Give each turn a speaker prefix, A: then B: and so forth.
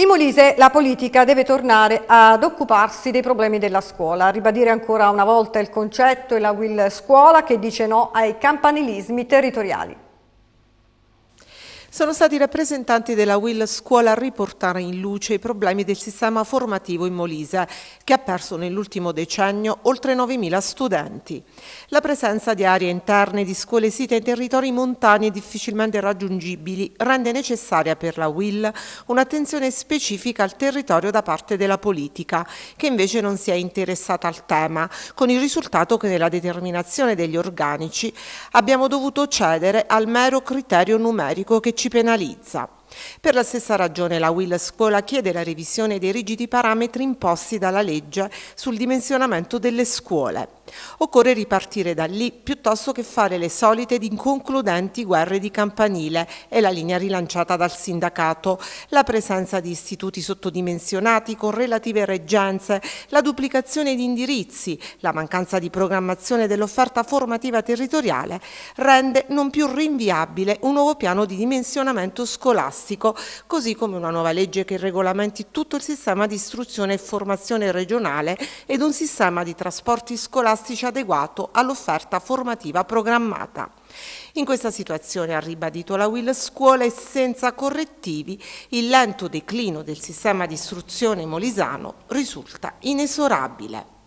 A: In Molise la politica deve tornare ad occuparsi dei problemi della scuola, ribadire ancora una volta il concetto e la Will Scuola che dice no ai campanilismi territoriali
B: sono stati i rappresentanti della Will Scuola a riportare in luce i problemi del sistema formativo in Molise, che ha perso nell'ultimo decennio oltre 9.000 studenti. La presenza di aree interne di scuole site in territori montani e difficilmente raggiungibili rende necessaria per la Will un'attenzione specifica al territorio da parte della politica, che invece non si è interessata al tema, con il risultato che nella determinazione degli organici abbiamo dovuto cedere al mero criterio numerico che ci penalizza. Per la stessa ragione la Will Scuola chiede la revisione dei rigidi parametri imposti dalla legge sul dimensionamento delle scuole. Occorre ripartire da lì piuttosto che fare le solite ed inconcludenti guerre di campanile è la linea rilanciata dal sindacato, la presenza di istituti sottodimensionati con relative reggenze, la duplicazione di indirizzi, la mancanza di programmazione dell'offerta formativa territoriale rende non più rinviabile un nuovo piano di dimensionamento scolastico scolastico, così come una nuova legge che regolamenti tutto il sistema di istruzione e formazione regionale ed un sistema di trasporti scolastici adeguato all'offerta formativa programmata. In questa situazione, ha ribadito la Will Scuola, e senza correttivi il lento declino del sistema di istruzione molisano risulta inesorabile.